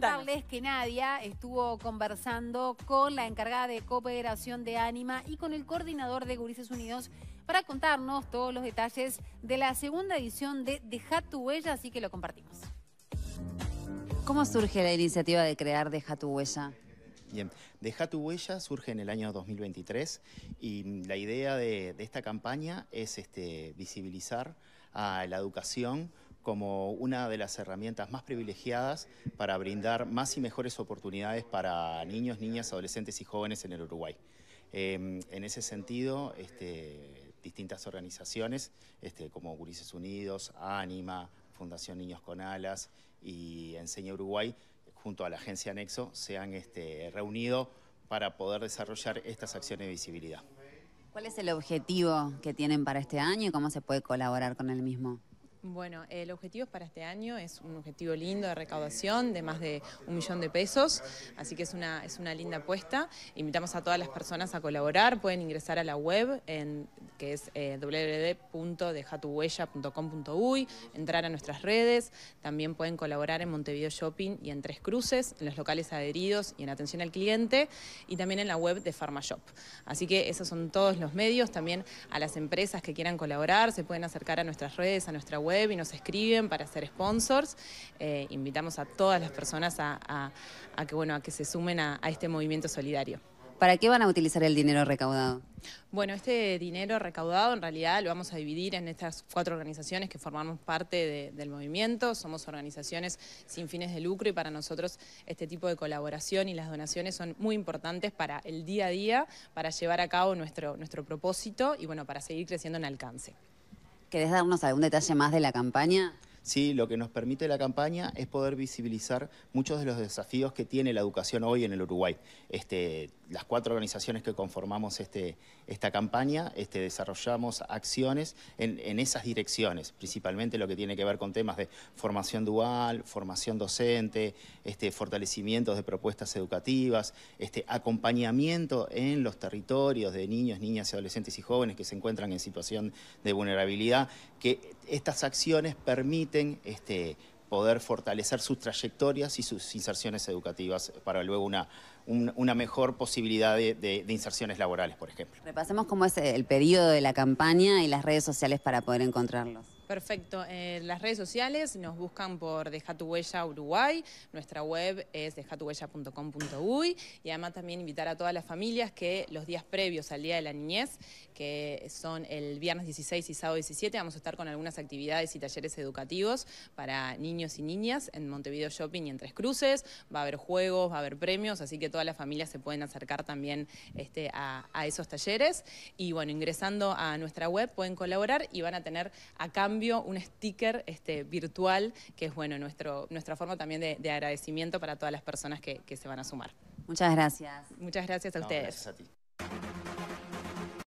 contarles que Nadia estuvo conversando con la encargada de cooperación de Ánima y con el coordinador de Gurises Unidos para contarnos todos los detalles de la segunda edición de Deja tu huella, así que lo compartimos. ¿Cómo surge la iniciativa de crear Deja tu huella? Bien, Deja tu huella surge en el año 2023 y la idea de, de esta campaña es este, visibilizar a la educación como una de las herramientas más privilegiadas para brindar más y mejores oportunidades para niños, niñas, adolescentes y jóvenes en el Uruguay. Em, en ese sentido, este, distintas organizaciones este, como Gurises Unidos, ANIMA, Fundación Niños con Alas y Enseña Uruguay, junto a la agencia Nexo, se han este, reunido para poder desarrollar estas acciones de visibilidad. ¿Cuál es el objetivo que tienen para este año y cómo se puede colaborar con el mismo? Bueno, el objetivo para este año es un objetivo lindo de recaudación de más de un millón de pesos, así que es una, es una linda apuesta. Invitamos a todas las personas a colaborar, pueden ingresar a la web en, que es eh, entrar a nuestras redes, también pueden colaborar en Montevideo Shopping y en Tres Cruces, en los locales adheridos y en atención al cliente, y también en la web de PharmaShop. Así que esos son todos los medios, también a las empresas que quieran colaborar, se pueden acercar a nuestras redes, a nuestra web web y nos escriben para ser sponsors. Eh, invitamos a todas las personas a, que, se sumen a, este movimiento solidario. ¿Para qué van a utilizar el dinero recaudado? Bueno, este dinero recaudado en realidad lo vamos a dividir en estas cuatro organizaciones que formamos parte del movimiento. Somos organizaciones sin fines de lucro y para nosotros este tipo de colaboración y las donaciones son muy importantes para el día a día, para llevar a cabo nuestro, nuestro propósito y bueno, para seguir creciendo en alcance. ¿Querés darnos algún detalle más de la campaña? ¿sí? Lo que nos permite la campaña es poder visibilizar muchos de los desafíos que tiene la educación hoy en el Uruguay. Este, las cuatro organizaciones que conformamos este, esta campaña este, desarrollamos acciones en, esas direcciones, principalmente lo que tiene que ver con temas de formación dual, formación docente, este, fortalecimientos de propuestas educativas, este, acompañamiento en los territorios de niños, niñas, adolescentes y jóvenes que se encuentran en situación de vulnerabilidad, que estas acciones permiten permiten este, poder fortalecer sus trayectorias y sus inserciones educativas para luego una, una mejor posibilidad de, de, inserciones laborales, por ejemplo. Repasemos cómo es el periodo de la campaña y las redes sociales para poder encontrarlos. Perfecto. Eh, las redes sociales nos buscan por Deja tu huella Uruguay. Nuestra web es dejatuhuella.com.uy y además también invitar a todas las familias que los días previos al Día de la Niñez, que son el viernes 16 y sábado 17, vamos a estar con algunas actividades y talleres educativos para niños y niñas en Montevideo Shopping y en Tres Cruces. Va a haber juegos, va a haber premios, así que todas las familias se pueden acercar también este, a, a esos talleres. Y bueno, ingresando a nuestra web pueden colaborar y van a tener a cambio un sticker este, virtual, que es bueno nuestro, nuestra forma también de, agradecimiento para todas las personas que, se van a sumar. Muchas gracias. Muchas gracias a ustedes. Gracias a ti.